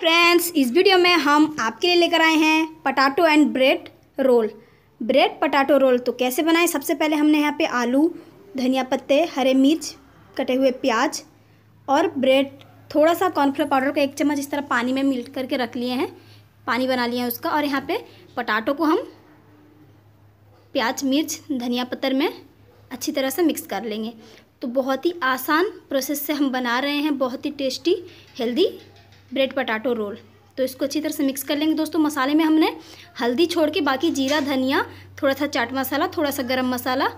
friends इस video में हम आपके लिए लेकर आए हैं potato and bread roll bread potato roll तो कैसे बनाएं सबसे पहले हमने यहाँ पे आलू धनिया पत्ते हरे मिर्च कटे हुए प्याज और ब्रेड थोड़ा सा कॉर्नफ्लोर पाउडर का एक चम्मच इस तरह पानी में मिल करके रख लिए हैं पानी बना लिया है उसका और यहाँ पे पटाटो को हम प्याज मिर्च धनिया पत्तर में अच्छी तरह से मिक्स कर लेंगे तो बहुत ही आसान प्रोसेस से हम बना रहे हैं बहुत ही tasty healthy bread potato roll तो इसको अच्छी तरह से मिक्स कर लेंगे दोस्तों मसाले में हमने हल्दी छोड़ के बाकी जीरा धनिया थोड़ा सा चाट मसाला थोड़ा सा गरम मसाला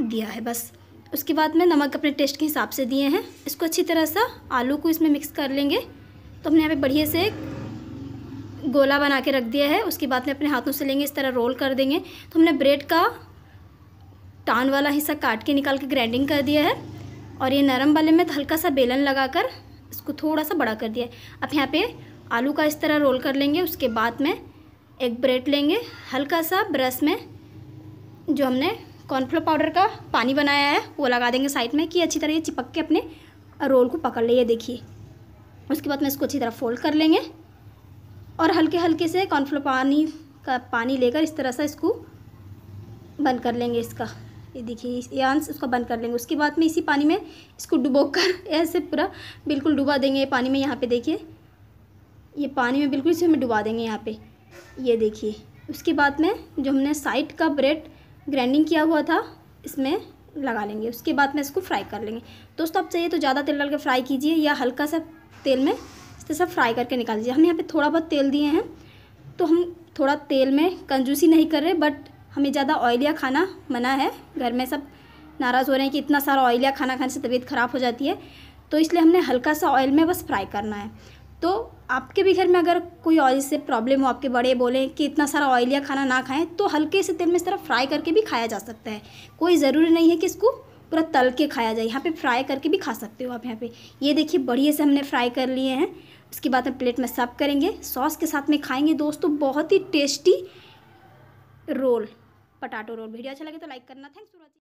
दिया है बस उसके बाद में नमक अपने टेस्ट के हिसाब से दिए हैं इसको अच्छी तरह से आलू को इसमें मिक्स कर लेंगे तो हमने यहाँ पे बढ़िया से गोला बना के रख दिया है उसके बाद में अपने हाथों से लेंगे इस तरह रोल कर देंगे तो हमने ब्रेड का टान वाला हिस्सा काट के निकाल के ग्राइंडिंग कर दिया है और ये नरम वाले में तो हल्का सा बेलन लगाकर इसको थोड़ा सा बड़ा कर दिया अब यहाँ पे आलू का इस तरह रोल कर लेंगे उसके बाद में एक ब्रेड लेंगे हल्का सा ब्रश में जो हमने कॉर्नफ्लोर पाउडर का पानी बनाया है वो लगा देंगे साइड में कि अच्छी तरह ये चिपक के अपने रोल को पकड़ लिए देखिए उसके बाद में इसको अच्छी तरह फोल्ड कर लेंगे और हल्के हल्के से कॉर्नफ्लोर पानी का पानी लेकर इस तरह से इसको बंद कर लेंगे इसका ये देखिए ये आंस उसका बंद कर लेंगे उसके बाद में इसी पानी में इसको डुबो कर ऐसे पूरा बिल्कुल डुबा देंगे पानी में यहाँ पे देखिए ये पानी में बिल्कुल इसे हमें डुबा देंगे यहाँ पे ये देखिए उसके बाद में जो हमने साइड का ब्रेड ग्राइंडिंग किया हुआ था इसमें लगा लेंगे उसके बाद में इसको फ्राई कर लेंगे दोस्तों आप चाहिए तो ज़्यादा तेल डाल के फ्राई कीजिए या हल्का सा तेल में इस सब फ्राई करके निकाल दीजिए हम यहाँ पर थोड़ा बहुत तेल दिए हैं तो हम थोड़ा तेल में कंजूसी नहीं कर रहे बट हमें ज़्यादा ऑयलिया खाना मना है घर में सब नाराज़ हो रहे हैं कि इतना सारा ऑयलिया खाना खाने से तबीयत ख़राब हो जाती है तो इसलिए हमने हल्का सा ऑयल में बस फ्राई करना है तो आपके भी घर में अगर कोई ऑयल से प्रॉब्लम हो आपके बड़े बोलें कि इतना सारा ऑयलिया खाना ना खाएं तो हल्के से तेल में इस तरह फ्राई करके भी खाया जा सकता है कोई ज़रूरी नहीं है कि इसको पूरा तल के खाया जाए यहाँ पे फ्राई करके भी खा सकते हो आप यहाँ पे ये देखिए बढ़िया से हमने फ्राई कर लिए हैं उसके बाद हम प्लेट में सर्व करेंगे सॉस के साथ में खाएँगे दोस्तों बहुत ही tasty roll potato roll video अच्छा लगे तो लाइक करना थैंक्स फॉर वॉचिंग